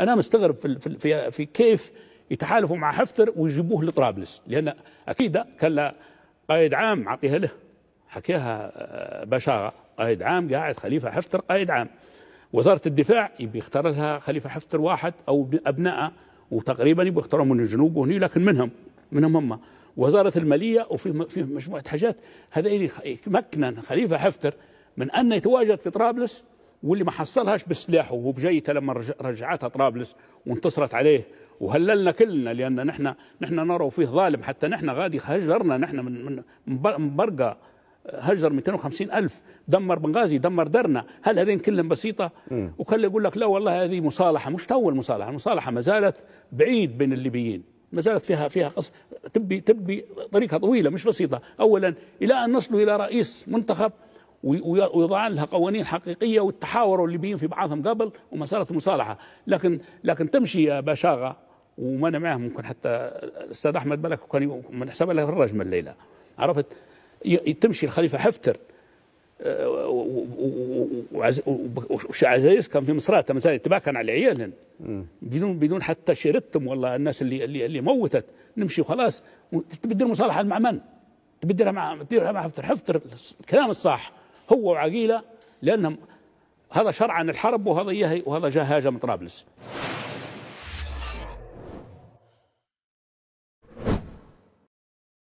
انا مستغرب في في, في كيف يتحالفوا مع حفتر ويجيبوه لطرابلس لان اكيد كان قائد عام عطيها له حكيها آه، بشاره قائد عام قاعد خليفه حفتر قائد عام وزاره الدفاع يبي يختار لها خليفه حفتر واحد او ابنائه وتقريبا يبي يختارهم من الجنوب وهني لكن منهم منهم هم وزاره الماليه وفي في مجموعه حاجات هذا يمكن خليفه حفتر من ان يتواجد في طرابلس واللي ما حصلهاش بسلاحه بجيته لما رجعتها طرابلس وانتصرت عليه وهللنا كلنا لان نحن نحن نرى فيه ظالم حتى نحن غادي هجرنا نحن من من برقه هجر 250 ألف دمر بنغازي دمر درنا هل هذين كلهم بسيطة وكل يقول لك لا والله هذه مصالحة مش تو المصالحة المصالحة ما زالت بعيد بين الليبيين ما زالت فيها فيها قص تبي تبي طريقها طويلة مش بسيطة أولا إلى أن نصلوا إلى رئيس منتخب ويضع لها قوانين حقيقيه والتحاوروا الليبيين في بعضهم قبل ومساله مصالحه لكن لكن تمشي يا بشاغه انا معاه ممكن حتى الاستاذ احمد ملك كان من حساب له الرجم الليله عرفت تمشي الخليفه حفتر أه، وعزيز كان في مصراتة مثلا تباكن على عيالهم بدون بدون حتى شيرتهم والله الناس اللي اللي اللي موتت نمشي وخلاص تبدل مصالحه مع من؟ تبدلها مع تديرها مع حفتر حفتر الكلام الصح هو وعقيلة لأنهم هذا شرعا الحرب وهذا وهذا جاء هاجم طرابلس